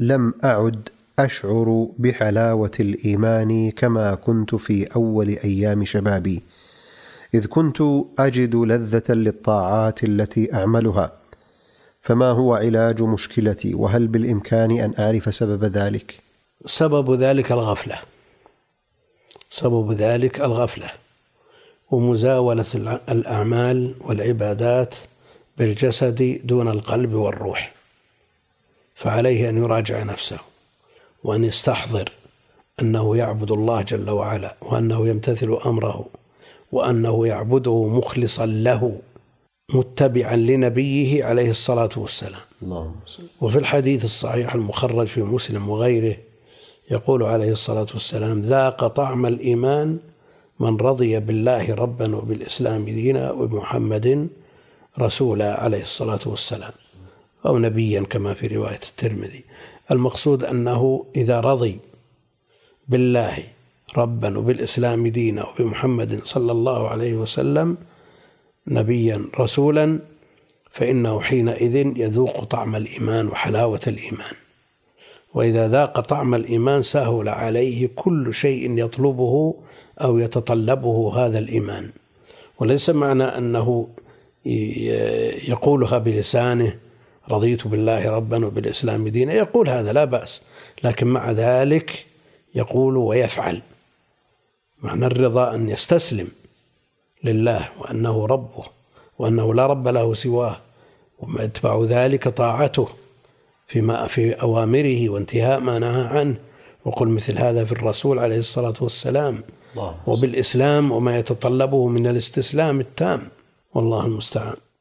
لم أعد أشعر بحلاوة الإيمان كما كنت في أول أيام شبابي إذ كنت أجد لذة للطاعات التي أعملها فما هو علاج مشكلتي وهل بالإمكان أن أعرف سبب ذلك؟ سبب ذلك الغفلة سبب ذلك الغفلة ومزاولة الأعمال والعبادات بالجسد دون القلب والروح فعليه أن يراجع نفسه وأن يستحضر أنه يعبد الله جل وعلا وأنه يمتثل أمره وأنه يعبده مخلصا له متبعا لنبيه عليه الصلاة والسلام اللهم وفي الحديث الصحيح المخرج في مسلم وغيره يقول عليه الصلاة والسلام ذاق طعم الإيمان من رضي بالله ربا وبالإسلام دينا وبمحمد رسولا عليه الصلاة والسلام أو نبيا كما في رواية الترمذي المقصود أنه إذا رضي بالله ربا وبالإسلام دينا وبمحمد صلى الله عليه وسلم نبيا رسولا فإنه حينئذ يذوق طعم الإيمان وحلاوة الإيمان وإذا ذاق طعم الإيمان سهل عليه كل شيء يطلبه أو يتطلبه هذا الإيمان وليس معنى أنه يقولها بلسانه رضيت بالله ربا وبالإسلام دينا يقول هذا لا بأس لكن مع ذلك يقول ويفعل معنى الرضا أن يستسلم لله وأنه ربه وأنه لا رب له سواه يتبع ذلك طاعته فيما في أوامره وانتهاء ما نهى عنه وقل مثل هذا في الرسول عليه الصلاة والسلام وبالإسلام وما يتطلبه من الاستسلام التام والله المستعان